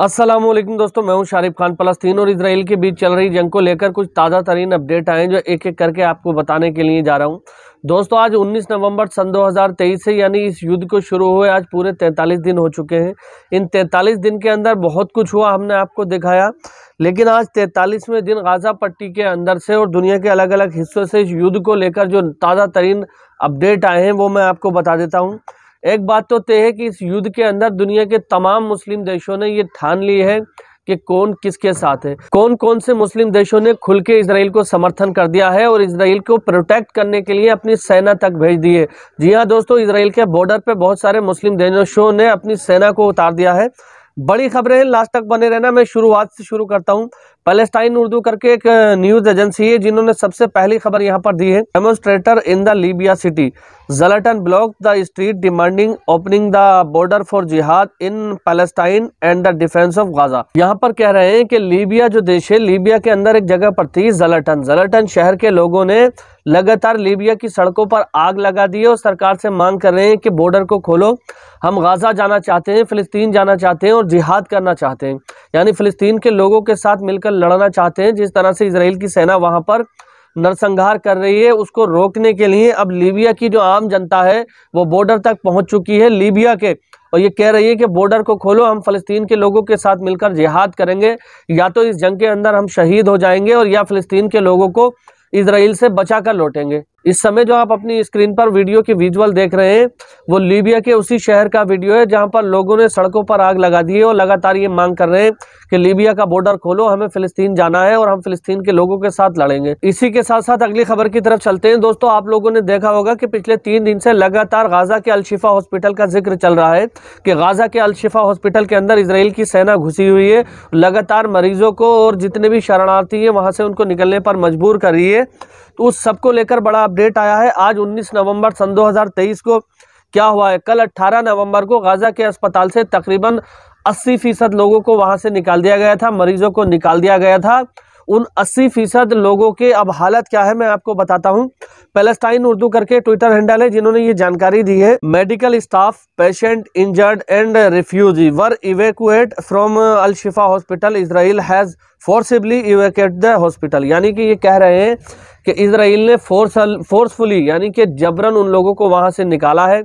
असलम दोस्तों मैं हूं शारिफ खान फलस्तीन और इसराइल के बीच चल रही जंग को लेकर कुछ ताज़ा तरीन अपडेट आए जो एक एक करके आपको बताने के लिए जा रहा हूं दोस्तों आज 19 नवंबर सन 2023 से यानी इस युद्ध को शुरू हुए आज पूरे 43 दिन हो चुके हैं इन 43 दिन के अंदर बहुत कुछ हुआ हमने आपको दिखाया लेकिन आज तैंतालीसवें दिन गाज़ा पट्टी के अंदर से और दुनिया के अलग अलग हिस्सों से इस युद्ध को लेकर जो ताज़ा तरीन अपडेट आए हैं वो मैं आपको बता देता हूँ एक बात तो तय है कि इस युद्ध के अंदर दुनिया के तमाम मुस्लिम देशों ने ये ठान ली है कि कौन किसके साथ है कौन कौन से मुस्लिम देशों ने खुल के इसराइल को समर्थन कर दिया है और इसराइल को प्रोटेक्ट करने के लिए अपनी सेना तक भेज दी है जी हाँ दोस्तों इसराइल के बॉर्डर पे बहुत सारे मुस्लिम देशों ने अपनी सेना को उतार दिया है बड़ी खबरें लास्ट तक बने रहना मैं शुरुआत से शुरू करता हूं पैलेस्टाइन उर्दू करके एक न्यूज एजेंसी है जिन्होंने सबसे पहली खबर यहां पर दी है demonstrator in the Libya city Zliten block the street demanding opening the border for jihad in Palestine and the defence of Gaza यहां पर कह रहे हैं कि लीबिया जो देश है लीबिया के अंदर एक जगह पर थी जलाटन जलाटन शहर के लोगों ने लगातार लीबिया की सड़कों पर आग लगा दी है और सरकार से मांग कर रहे हैं कि बॉर्डर को खोलो हम गाज़ा जाना चाहते हैं फ़िलिस्तीन जाना चाहते हैं और जिहाद करना चाहते हैं यानी फ़िलिस्तीन के लोगों के साथ मिलकर लड़ना चाहते हैं जिस तरह से इसराइल की सेना वहाँ पर नरसंहार कर रही है उसको रोकने के लिए अब लीबिया की जो आम जनता है वो बॉर्डर तक पहुँच चुकी है लीबिया के और ये कह रही है कि बॉर्डर को खोलो हम फ़लस्तीन के लोगों के साथ मिलकर जिहाद करेंगे या तो इस जंग के अंदर हम शहीद हो जाएंगे और या फ़लस्तीन के लोगों को इसराइल से बचा कर लौटेंगे इस समय जो आप अपनी स्क्रीन पर वीडियो की विजुअल देख रहे हैं वो लीबिया के उसी शहर का वीडियो है जहां पर लोगों ने सड़कों पर आग लगा दी है और लगातार ये मांग कर रहे हैं कि लीबिया का बॉर्डर खोलो हमें फिलिस्तीन जाना है और हम फिलिस्तीन के लोगों के साथ लड़ेंगे इसी के साथ साथ अगली खबर की तरफ चलते हैं दोस्तों आप लोगों ने देखा होगा कि पिछले तीन दिन से लगातार गाजा के अलशिफा हॉस्पिटल का जिक्र चल रहा है कि गाजा के अलशिफा हॉस्पिटल के अंदर इसराइल की सेना घुसी हुई है लगातार मरीजों को और जितने भी शरणार्थी है वहां से उनको निकलने पर मजबूर कर रही है तो उस सबको लेकर बड़ा अपडेट आया है आज 19 नवंबर सन 2023 को क्या हुआ है कल 18 नवंबर को गाज़ा के अस्पताल से तकरीबन 80 फीसद लोगों को वहां से निकाल दिया गया था मरीजों को निकाल दिया गया था उन 80 फीसद लोगों के अब हालत क्या है मैं आपको बताता हूं पैलेस्टाइन उर्दू करके ट्विटर हैंडल है जिन्होंने ये जानकारी दी है medical staff patient injured and refugee were evacuate from Al Shifa hospital Israel has forcibly evacuate the hospital यानी कि ये कह रहे हैं कि इसराइल ने फोर्स फोर्सफुली यानी कि जबरन उन लोगों को वहां से निकाला है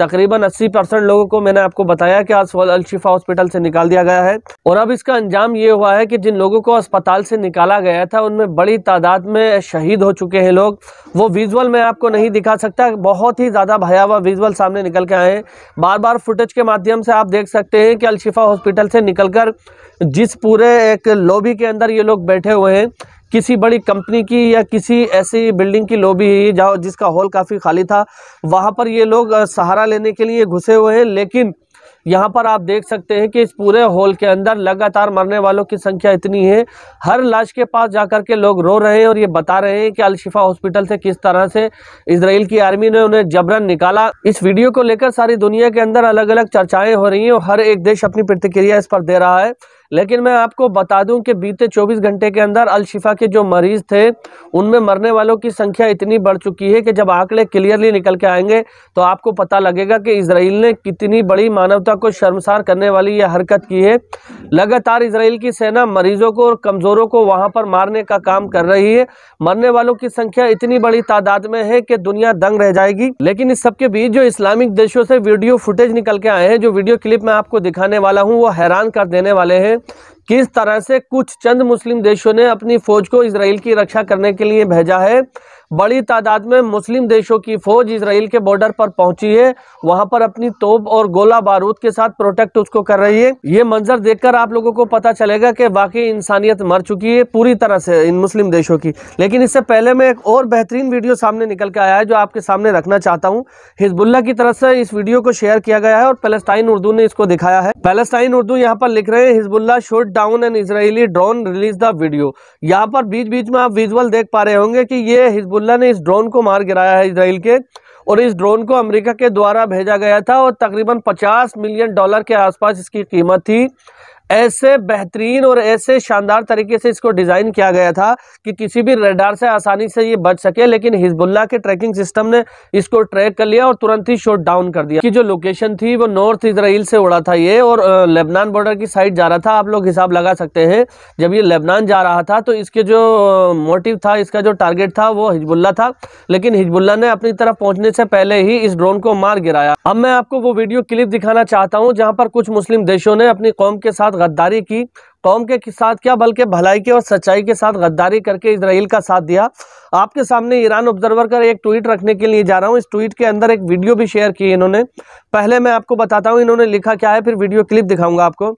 तकरीबन 80 परसेंट लोगों को मैंने आपको बताया कि आज अलशिफा हॉस्पिटल से निकाल दिया गया है और अब इसका अंजाम ये हुआ है कि जिन लोगों को अस्पताल से निकाला गया था उनमें बड़ी तादाद में शहीद हो चुके हैं लोग वो विजुअल मैं आपको नहीं दिखा सकता बहुत ही ज़्यादा भयावह विजुअल सामने निकल के आए हैं बार बार फुटेज के माध्यम से आप देख सकते हैं कि अलशिफा हॉस्पिटल से निकल कर जिस पूरे एक लॉबी के अंदर ये लोग बैठे हुए हैं किसी बड़ी कंपनी की या किसी ऐसी बिल्डिंग की लॉबी जाओ जिसका हॉल काफ़ी खाली था वहाँ पर ये लोग सहारा लेने के लिए घुसे हुए हैं लेकिन यहाँ पर आप देख सकते हैं कि इस पूरे हॉल के अंदर लगातार मरने वालों की संख्या इतनी है हर लाश के पास जाकर के लोग रो रहे हैं और ये बता रहे हैं कि अलशिफा हॉस्पिटल से किस तरह से इसराइल की आर्मी ने उन्हें जबरन निकाला इस वीडियो को लेकर सारी दुनिया के अंदर अलग अलग चर्चाएं हो रही हैं और हर एक देश अपनी प्रतिक्रिया इस पर दे रहा है लेकिन मैं आपको बता दूं कि बीते 24 घंटे के अंदर अलशिफा के जो मरीज़ थे उनमें मरने वालों की संख्या इतनी बढ़ चुकी है कि जब आंकड़े क्लियरली निकल के आएंगे तो आपको पता लगेगा कि इसराइल ने कितनी बड़ी मानवता को शर्मसार करने वाली यह हरकत की है लगातार इसराइल की सेना मरीजों को और कमज़ोरों को वहां पर मारने का काम कर रही है मरने वालों की संख्या इतनी बड़ी तादाद में है कि दुनिया दंग रह जाएगी लेकिन इस सबके बीच जो इस्लामिक देशों से वीडियो फुटेज निकल के आए हैं जो वीडियो क्लिप मैं आपको दिखाने वाला हूँ वो हैरान कर देने वाले हैं subscribe किस तरह से कुछ चंद मुस्लिम देशों ने अपनी फौज को इसराइल की रक्षा करने के लिए भेजा है बड़ी तादाद में मुस्लिम देशों की फौज इसराइल के बॉर्डर पर पहुंची है वहां पर अपनी तोप और गोला बारूद के साथ प्रोटेक्ट उसको कर रही है ये मंजर देखकर आप लोगों को पता चलेगा कि वाकई इंसानियत मर चुकी है पूरी तरह से इन मुस्लिम देशों की लेकिन इससे पहले मैं एक और बेहतरीन वीडियो सामने निकल के आया है जो आपके सामने रखना चाहता हूँ हिजबुल्ला की तरफ से इस वीडियो को शेयर किया गया है और पेलेस्टाइन उर्दू ने इसको दिखाया है पेलेस्टाइन उर्दू यहाँ पर लिख रहे हैं Hezbollah shoot down an Israeli drone release the video यहाँ पर बीच बीच में आप विजुअल देख पा रहे होंगे कि ये हिजबुल्ला ने इस ड्रोन को मार गिराया है इसराइल के और इस ड्रोन को अमेरिका के द्वारा भेजा गया था और तकरीबन 50 मिलियन डॉलर के आसपास इसकी कीमत थी ऐसे बेहतरीन और ऐसे शानदार तरीके से इसको डिज़ाइन किया गया था कि किसी भी रेडार से आसानी से ये बच सके लेकिन हिजबुल्ला के ट्रैकिंग सिस्टम ने इसको ट्रैक कर लिया और तुरंत ही शॉट डाउन कर दिया कि जो लोकेशन थी वो नॉर्थ इसराइल से उड़ा था ये और लेबनान बॉर्डर की साइड जा रहा था आप लोग हिसाब लगा सकते हैं जब ये लेबनान जा रहा था तो इसके जो मोटिव था इसका जो टारगेट था वो हिजबुल्ला था लेकिन हिजबुल्ला ने अपनी तरफ पहुंचने से पहले ही इस ड्रोन को मार गिराया अब मैं आपको वो वीडियो क्लिप दिखाना चाहता हूँ जहाँ पर कुछ मुस्लिम देशों ने अपनी कौम के साथ गद्दारी की कौम के साथ क्या बल्कि भलाई के और सच्चाई के साथ गद्दारी करके इसराइल का साथ दिया आपके सामने ईरान ऑब्जर्वर का एक ट्वीट रखने के लिए जा रहा हूँ इस ट्वीट के अंदर एक वीडियो भी शेयर की इन्होंने पहले मैं आपको बताता हूँ इन्होंने लिखा क्या है फिर वीडियो क्लिप दिखाऊंगा आपको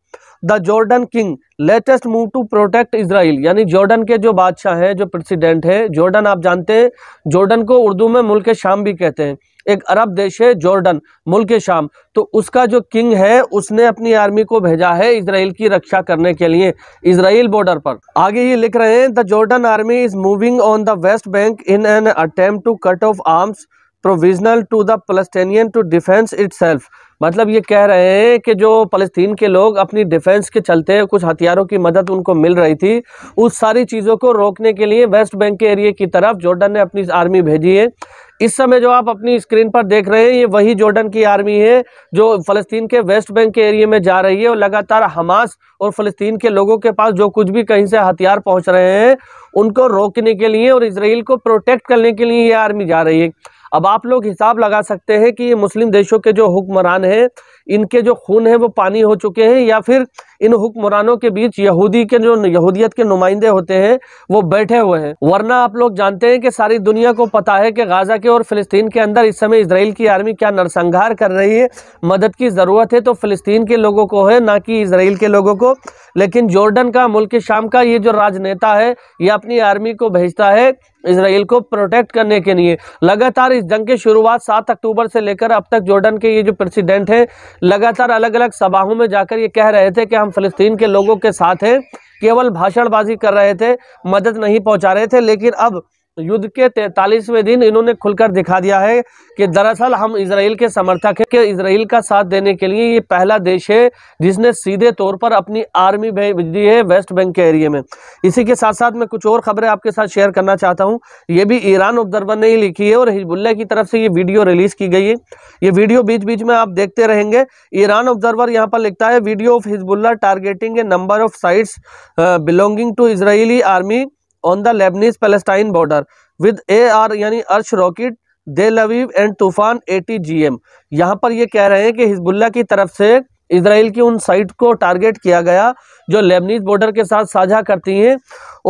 the Jordan king latest move to protect Israel यानी जॉर्डन के जो बादशाह हैं जो प्रेसिडेंट है जॉर्डन आप जानते हैं जॉर्डन को उर्दू में मुल्क शाम भी कहते हैं एक अरब देश है जॉर्डन मुल्क शाम तो उसका जो किंग है उसने अपनी आर्मी को भेजा है इसराइल की रक्षा करने के लिए इसराइल बॉर्डर पर आगे ये लिख रहे हैं the Jordan army is moving on the West Bank in an attempt to cut off arms provisional to the Palestinian to defence it मतलब ये कह रहे हैं कि जो फ़लस्तीन के लोग अपनी डिफेंस के चलते कुछ हथियारों की मदद उनको मिल रही थी उस सारी चीज़ों को रोकने के लिए वेस्ट बैंक के एरिए की तरफ जॉर्डन ने अपनी आर्मी भेजी है इस समय जो आप अपनी स्क्रीन पर देख रहे हैं ये वही जॉर्डन की आर्मी है जो फ़लस्तीन के वेस्ट बैंक के एरिए में जा रही है और लगातार हमास और फ़लस्तीन के लोगों के पास जो कुछ भी कहीं से हथियार पहुँच रहे हैं उनको रोकने के लिए और इसराइल को प्रोटेक्ट करने के लिए ये आर्मी जा रही है अब आप लोग हिसाब लगा सकते हैं कि ये मुस्लिम देशों के जो हुक्मरान हैं इनके जो खून है वो पानी हो चुके हैं या फिर इन हुक्मरानों के बीच यहूदी के जो यहूदियत के नुमाइंदे होते हैं वो बैठे हुए हैं वरना आप लोग जानते हैं कि सारी दुनिया को पता है कि गाजा के और फिलिस्तीन के अंदर इस समय इसराइल की आर्मी क्या नरसंहार कर रही है मदद की ज़रूरत है तो फ़लस्तीन के लोगों को है ना कि इसराइल के लोगों को लेकिन जॉर्डन का मुल्क शाम का ये जो राजनेता है ये अपनी आर्मी को भेजता है इसराइल को प्रोटेक्ट करने के लिए लगातार इस जंग की शुरुआत सात अक्टूबर से लेकर अब तक जॉर्डन के ये जो प्रेसिडेंट हैं लगातार अलग अलग सभाओं में जाकर ये कह रहे थे कि हम फ़लस्तीन के लोगों के साथ हैं केवल भाषणबाजी कर रहे थे मदद नहीं पहुंचा रहे थे लेकिन अब युद्ध के तैतालीसवें दिन इन्होंने खुलकर दिखा दिया है कि दरअसल हम इसराइल के समर्थक हैं कि इसराइल का साथ देने के लिए ये पहला देश है जिसने सीधे तौर पर अपनी आर्मी दी है वेस्ट बैंक के एरिया में इसी के साथ साथ मैं कुछ और खबरें आपके साथ शेयर करना चाहता हूँ ये भी ईरान ऑब्जर्वर ने ही लिखी है और हिजबुल्ला की तरफ से ये वीडियो रिलीज की गई है ये वीडियो बीच बीच में आप देखते रहेंगे ईरान ऑब्जर्वर यहाँ पर लिखता है video of Hezbollah targeting a number of sites belonging to Israeli army on the Lebanese Palestine border with a R यानी अर्श रॉकेट दे लवीव एंड तूफान ए टी जी एम यहाँ पर ये कह रहे हैं कि हिजबुल्ला की तरफ से इसराइल की उन साइट को टारगेट किया गया जो लेबनीज बॉर्डर के साथ साझा करती हैं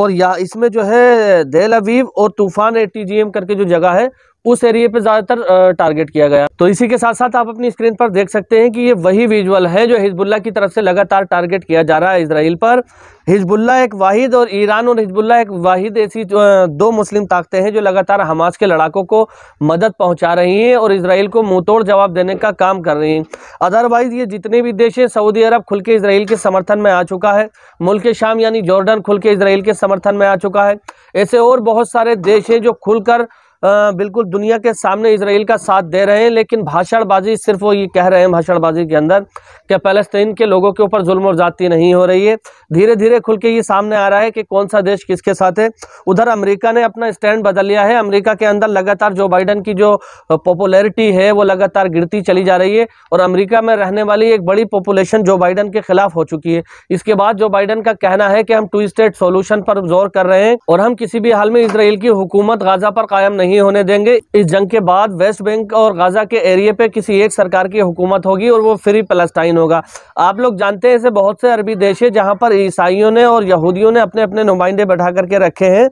और या इसमें जो है दे लवीव और तूफान ए टी जी एम करके जो जगह है उस एरिया पे ज़्यादातर टारगेट किया गया तो इसी के साथ साथ आप अपनी स्क्रीन पर देख सकते हैं कि ये वही विजुअल है जो हिजबुल्ला की तरफ से लगातार टारगेट किया जा रहा है इसराइल पर हिजबुल्ला एक वाहिद और ईरान और हिजबुल्ला एक वाहिद ऐसी दो मुस्लिम ताकतें हैं जो लगातार हमास के लड़ाकों को मदद पहुंचा रही हैं और इसराइल को मुंह जवाब देने का काम कर रही हैं अदरवाइज़ ये जितने भी देश हैं सऊदी अरब खुल के इसराइल के समर्थन में आ चुका है मुल्क शाम यानी जॉर्डन खुल के इसराइल के समर्थन में आ चुका है ऐसे और बहुत सारे देश हैं जो खुलकर बिल्कुल दुनिया के सामने इसराइल का साथ दे रहे हैं लेकिन भाषणबाजी सिर्फ वो ये कह रहे हैं भाषणबाजी के अंदर कि फलस्तीन के लोगों के ऊपर जुल्म और ज़ाती नहीं हो रही है धीरे धीरे खुल के ये सामने आ रहा है कि कौन सा देश किसके साथ है उधर अमेरिका ने अपना स्टैंड बदल लिया है अमरीका के अंदर लगातार जो बाइडन की जो पॉपुलरिटी है वो लगातार गिरती चली जा रही है और अमरीका में रहने वाली एक बड़ी पॉपुलेशन जो बाइडन के खिलाफ हो चुकी है इसके बाद जो बाइडन का कहना है कि हम टू स्टेट सोल्यूशन पर जोर कर रहे हैं और हम किसी भी हाल में इसराइल की हुकूमत गाजा पर कायम नहीं नहीं होने देंगे इस जंग के बाद वेस्ट बैंक और गाजा के एरिए पे किसी एक सरकार की हुकूमत होगी और वो फ्री पलस्टाइन होगा आप लोग जानते हैं ऐसे बहुत से अरबी देश है जहाँ पर ईसाइयों ने और यहूदियों ने अपने अपने नुमाइंदे बैठा करके रखे हैं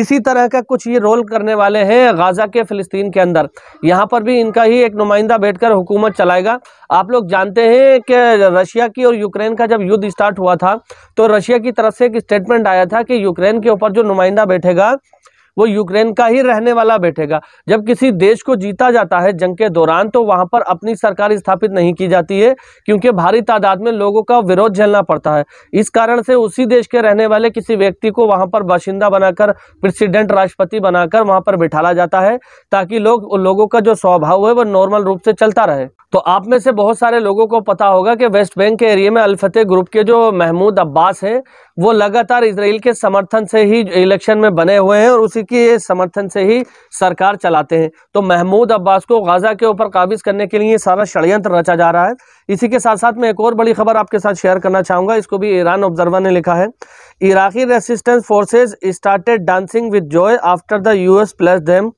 इसी तरह का कुछ ये रोल करने वाले हैं गाजा के फ़िलिस्तीन के अंदर यहाँ पर भी इनका ही एक नुमाइंदा बैठकर हुकूमत चलाएगा आप लोग जानते हैं कि रशिया की और यूक्रेन का जब युद्ध स्टार्ट हुआ था तो रशिया की तरफ से एक स्टेटमेंट आया था कि यूक्रेन के ऊपर जो नुमाइंदा बैठेगा वो यूक्रेन का ही रहने वाला बैठेगा जब किसी देश को जीता जाता है जंग के दौरान तो वहां पर अपनी सरकार स्थापित नहीं की जाती है क्योंकि भारी तादाद में लोगों का विरोध झेलना पड़ता है इस कारण से उसी देश के रहने वाले किसी व्यक्ति को वहां पर बाशिंदा बनाकर प्रेसिडेंट राष्ट्रपति बनाकर वहां पर बिठाला जाता है ताकि लोग लोगों का जो स्वभाव है वो नॉर्मल रूप से चलता रहे तो आप में से बहुत सारे लोगों को पता होगा कि वेस्ट बैंक के एरिया में अल्फते ग्रुप के जो महमूद अब्बास हैं वो लगातार इसराइल के समर्थन से ही इलेक्शन में बने हुए हैं और उसी के समर्थन से ही सरकार चलाते हैं तो महमूद अब्बास को गाजा के ऊपर काबिज करने के लिए सारा षडयंत्र रचा जा रहा है इसी के साथ साथ मैं एक और बड़ी खबर आपके साथ शेयर करना चाहूंगा इसको भी ईरान ऑब्जर्वर ने लिखा है Iraqi resistance forces started dancing with joy after the US places them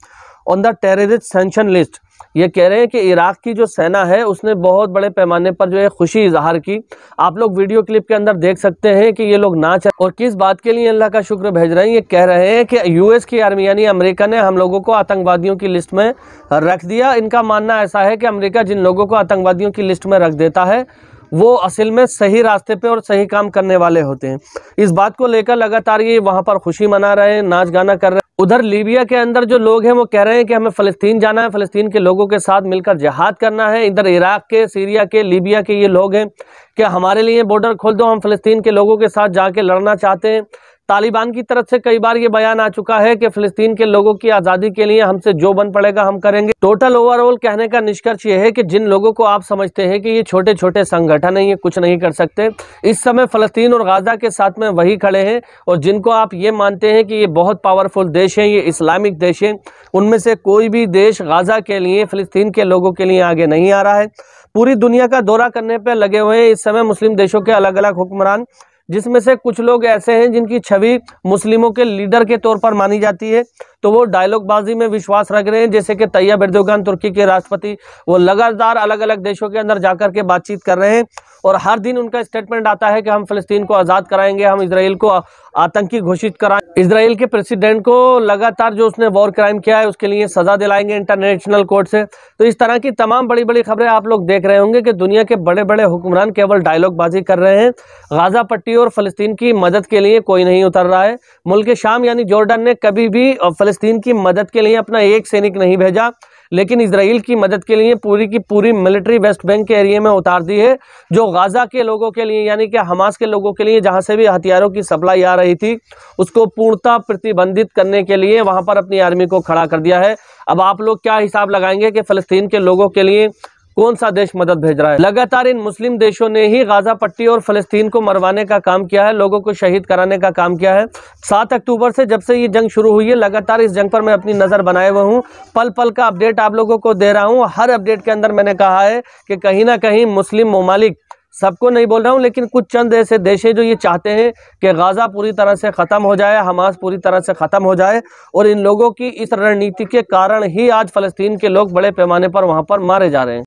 on the terrorist sanction list ये कह रहे हैं कि इराक़ की जो सेना है उसने बहुत बड़े पैमाने पर जो है खुशी इजहार की आप लोग वीडियो क्लिप के अंदर देख सकते हैं कि ये लोग नाच और किस बात के लिए अल्लाह का शुक्र भेज रहे हैं ये कह रहे हैं कि यूएस की आर्मी यानी अमेरिका ने हम लोगों को आतंकवादियों की लिस्ट में रख दिया इनका मानना ऐसा है कि अमरीका जिन लोगों को आतंकवादियों की लिस्ट में रख देता है वो असल में सही रास्ते पे और सही काम करने वाले होते हैं इस बात को लेकर लगातार ये वहाँ पर खुशी मना रहे हैं नाच गाना कर रहे हैं उधर लीबिया के अंदर जो लोग हैं वो कह रहे हैं कि हमें फ़लस्तीन जाना है फ़लस्तीन के लोगों के साथ मिलकर जहाद करना है इधर इराक के सीरिया के लीबिया के ये लोग हैं कि हमारे लिए बॉर्डर खोल दो हम फ़लस्तीन के लोगों के साथ जाके लड़ना चाहते हैं तालिबान की तरफ से कई बार ये बयान आ चुका है कि फिलिस्तीन के लोगों की आज़ादी के लिए हमसे जो बन पड़ेगा हम करेंगे टोटल ओवरऑल कहने का निष्कर्ष ये है कि जिन लोगों को आप समझते हैं कि ये छोटे छोटे संगठन हैं ये कुछ नहीं कर सकते इस समय फ़लस्तीन और गाजा के साथ में वही खड़े हैं और जिनको आप ये मानते हैं कि ये बहुत पावरफुल देश है ये इस्लामिक देश है उनमें से कोई भी देश गाजा के लिए फ़लस्तीन के लोगों के लिए आगे नहीं आ रहा है पूरी दुनिया का दौरा करने पर लगे हुए हैं इस समय मुस्लिम देशों के अलग अलग हुक्मरान जिसमें से कुछ लोग ऐसे हैं जिनकी छवि मुस्लिमों के लीडर के तौर पर मानी जाती है तो वो डायलॉगबाजी में विश्वास रख रहे हैं जैसे कि तैयब एर्दोगान तुर्की के राष्ट्रपति वो लगातार अलग अलग देशों के अंदर जाकर के बातचीत कर रहे हैं और हर दिन उनका स्टेटमेंट आता है कि हम फ़लस्तीन को आज़ाद कराएंगे हम इसराइल को आतंकी घोषित कराएं इसराइल के प्रेसिडेंट को लगातार जो उसने वॉर क्राइम किया है उसके लिए सज़ा दिलाएंगे इंटरनेशनल कोर्ट से तो इस तरह की तमाम बड़ी बड़ी खबरें आप लोग देख रहे होंगे कि दुनिया के बड़े बड़े हुक्मरान केवल डायलॉगबाजी कर रहे हैं गाजा पट्टी और फ़लस्तीन की मदद के लिए कोई नहीं उतर रहा है मुल्क शाम यानी जॉर्डन ने कभी भी फ़लस्तीन की मदद के लिए अपना एक सैनिक नहीं भेजा लेकिन इसराइल की मदद के लिए पूरी की पूरी मिलिट्री वेस्ट बैंक के एरिए में उतार दी है जो गाज़ा के लोगों के लिए यानी कि हमास के लोगों के लिए जहां से भी हथियारों की सप्लाई आ रही थी उसको पूर्णतः प्रतिबंधित करने के लिए वहां पर अपनी आर्मी को खड़ा कर दिया है अब आप लोग क्या हिसाब लगाएंगे कि फ़लस्तीन के लोगों के लिए कौन सा देश मदद भेज रहा है लगातार इन मुस्लिम देशों ने ही गाजा पट्टी और फलस्तीन को मरवाने का काम किया है लोगों को शहीद कराने का काम किया है सात अक्टूबर से जब से ये जंग शुरू हुई है लगातार इस जंग पर मैं अपनी नज़र बनाए हुए हूँ पल पल का अपडेट आप लोगों को दे रहा हूँ हर अपडेट के अंदर मैंने कहा है कि कहीं ना कहीं मुस्लिम ममालिक सबको नहीं बोल रहा हूँ लेकिन कुछ चंद ऐसे देश हैं जो ये चाहते हैं कि गाज़ा पूरी तरह से ख़त्म हो जाए हमास पूरी तरह से ख़त्म हो जाए और इन लोगों की इस रणनीति के कारण ही आज फ़लस्तीन के लोग बड़े पैमाने पर वहाँ पर मारे जा रहे हैं